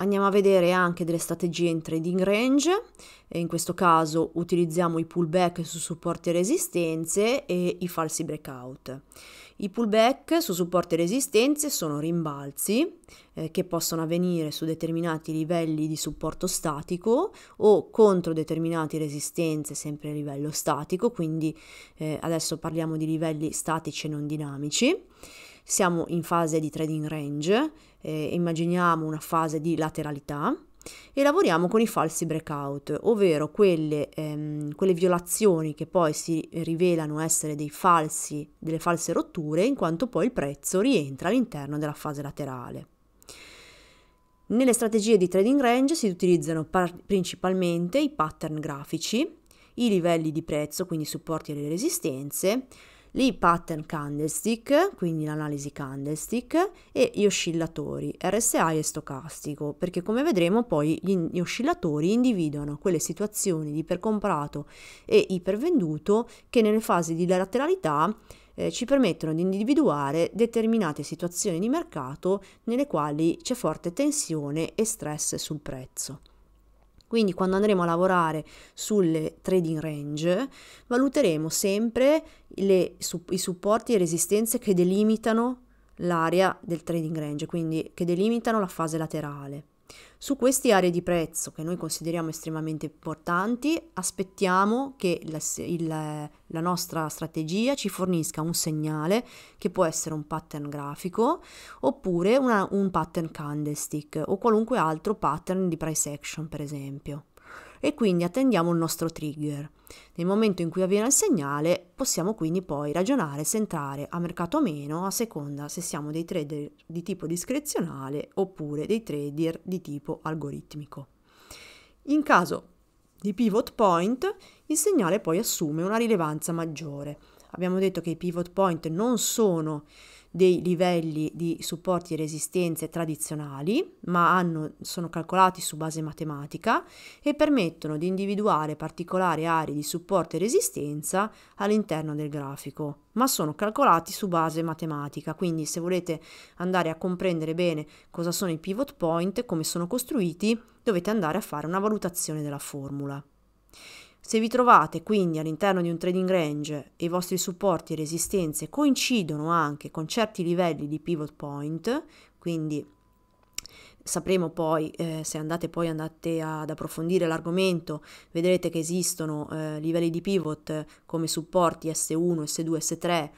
Andiamo a vedere anche delle strategie in trading range, in questo caso utilizziamo i pullback su supporti e resistenze e i falsi breakout. I pullback su supporti e resistenze sono rimbalzi eh, che possono avvenire su determinati livelli di supporto statico o contro determinate resistenze sempre a livello statico, quindi eh, adesso parliamo di livelli statici e non dinamici. Siamo in fase di trading range, eh, immaginiamo una fase di lateralità e lavoriamo con i falsi breakout, ovvero quelle, ehm, quelle violazioni che poi si rivelano essere falsi, delle false rotture, in quanto poi il prezzo rientra all'interno della fase laterale. Nelle strategie di trading range si utilizzano principalmente i pattern grafici, i livelli di prezzo, quindi supporti e le resistenze, i pattern candlestick, quindi l'analisi candlestick e gli oscillatori RSI e stocastico, perché come vedremo poi gli, oscillatori individuano quelle situazioni di ipercomprato e ipervenduto che nelle fasi di lateralità eh, ci permettono di individuare determinate situazioni di mercato nelle quali c'è forte tensione e stress sul prezzo. Quindi quando andremo a lavorare sulle trading range valuteremo sempre le, su, i supporti e resistenze che delimitano l'area del trading range, quindi che delimitano la fase laterale. Su queste aree di prezzo che noi consideriamo estremamente importanti, aspettiamo che la, il, la nostra strategia ci fornisca un segnale che può essere un pattern grafico oppure una, un pattern candlestick o qualunque altro pattern di price action, per esempio e quindi attendiamo il nostro trigger. Nel momento in cui avviene il segnale possiamo quindi poi ragionare se entrare a mercato o meno a seconda se siamo dei trader di tipo discrezionale oppure dei trader di tipo algoritmico. In caso di pivot point il segnale poi assume una rilevanza maggiore. Abbiamo detto che i pivot point non sono dei livelli di supporti e resistenze tradizionali, ma hanno, sono calcolati su base matematica e permettono di individuare particolari aree di supporto e resistenza all'interno del grafico, ma sono calcolati su base matematica, quindi se volete andare a comprendere bene cosa sono i pivot point, come sono costruiti, dovete andare a fare una valutazione della formula. Se vi trovate quindi all'interno di un trading range e i vostri supporti e resistenze coincidono anche con certi livelli di pivot point, quindi sapremo poi eh, se andate poi andate ad approfondire l'argomento vedrete che esistono eh, livelli di pivot come supporti S1, S2, S3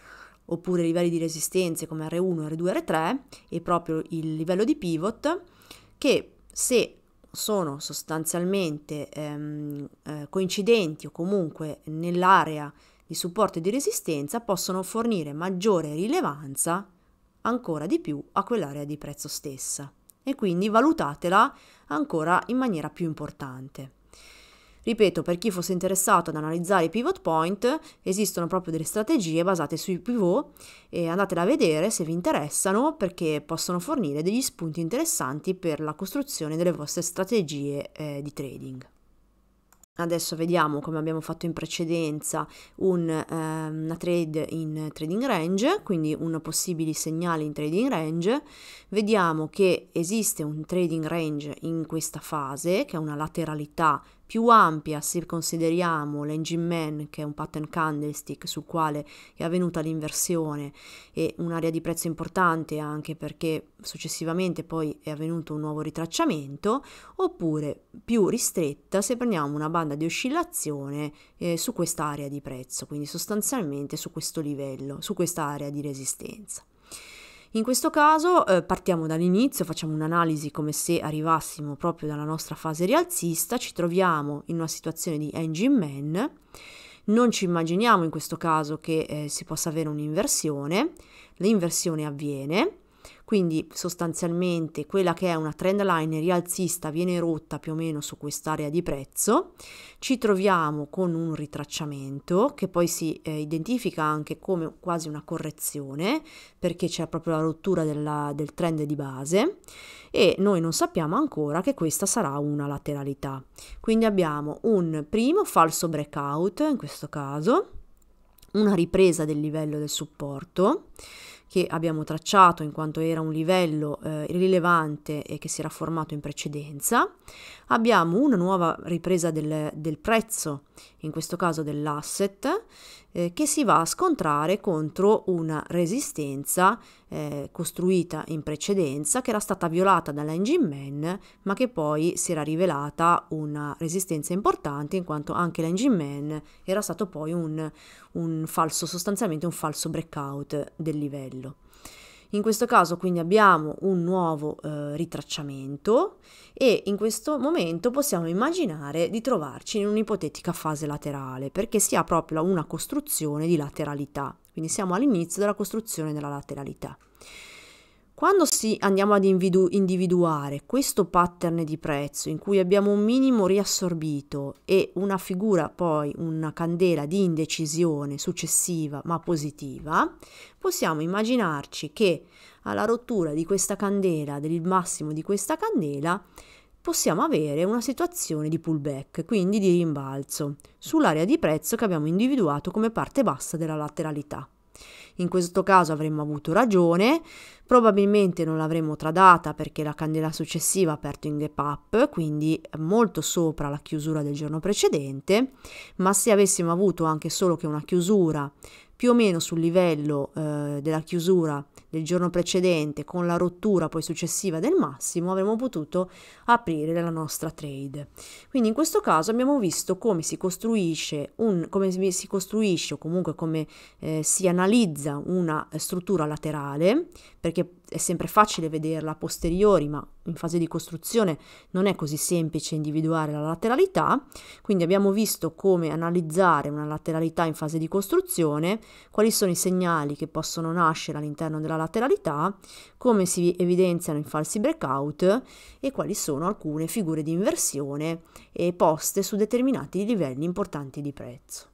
oppure livelli di resistenze come R1, R2, R3 e proprio il livello di pivot che se sono sostanzialmente ehm, eh, coincidenti o comunque nell'area di supporto e di resistenza possono fornire maggiore rilevanza ancora di più a quell'area di prezzo stessa e quindi valutatela ancora in maniera più importante. Ripeto, per chi fosse interessato ad analizzare i pivot point, esistono proprio delle strategie basate sui pivot e andatela a vedere se vi interessano perché possono fornire degli spunti interessanti per la costruzione delle vostre strategie eh, di trading. Adesso vediamo come abbiamo fatto in precedenza un, eh, una trade in trading range, quindi un possibile segnale in trading range. Vediamo che esiste un trading range in questa fase, che è una lateralità più ampia se consideriamo l'engine man che è un pattern candlestick sul quale è avvenuta l'inversione e un'area di prezzo importante anche perché successivamente poi è avvenuto un nuovo ritracciamento oppure più ristretta se prendiamo una banda di oscillazione eh, su quest'area di prezzo quindi sostanzialmente su questo livello su questa area di resistenza in questo caso eh, partiamo dall'inizio, facciamo un'analisi come se arrivassimo proprio dalla nostra fase rialzista, ci troviamo in una situazione di engine man, non ci immaginiamo in questo caso che eh, si possa avere un'inversione, l'inversione avviene, quindi sostanzialmente quella che è una trend line rialzista viene rotta più o meno su quest'area di prezzo, ci troviamo con un ritracciamento che poi si eh, identifica anche come quasi una correzione perché c'è proprio la rottura della, del trend di base e noi non sappiamo ancora che questa sarà una lateralità. Quindi abbiamo un primo falso breakout in questo caso, una ripresa del livello del supporto che abbiamo tracciato in quanto era un livello eh, rilevante e che si era formato in precedenza, abbiamo una nuova ripresa del, del prezzo in questo caso dell'asset, eh, che si va a scontrare contro una resistenza eh, costruita in precedenza che era stata violata dall'engine man ma che poi si era rivelata una resistenza importante in quanto anche l'engine man era stato poi un, un falso, sostanzialmente un falso breakout del livello. In questo caso quindi abbiamo un nuovo eh, ritracciamento e in questo momento possiamo immaginare di trovarci in un'ipotetica fase laterale perché si ha proprio una costruzione di lateralità, quindi siamo all'inizio della costruzione della lateralità. Quando si andiamo ad individuare questo pattern di prezzo in cui abbiamo un minimo riassorbito e una figura poi una candela di indecisione successiva ma positiva, possiamo immaginarci che alla rottura di questa candela, del massimo di questa candela, possiamo avere una situazione di pullback, quindi di rimbalzo, sull'area di prezzo che abbiamo individuato come parte bassa della lateralità. In questo caso avremmo avuto ragione, probabilmente non l'avremmo tradata perché la candela successiva ha aperto in gap up, quindi molto sopra la chiusura del giorno precedente, ma se avessimo avuto anche solo che una chiusura più o meno sul livello eh, della chiusura del giorno precedente con la rottura poi successiva del massimo avremmo potuto aprire la nostra trade. Quindi in questo caso abbiamo visto come si costruisce, un, come si costruisce o comunque come eh, si analizza una struttura laterale, perché è sempre facile vederla a posteriori, ma in fase di costruzione non è così semplice individuare la lateralità, quindi abbiamo visto come analizzare una lateralità in fase di costruzione, quali sono i segnali che possono nascere all'interno della lateralità, come si evidenziano i falsi breakout e quali sono alcune figure di inversione e poste su determinati livelli importanti di prezzo.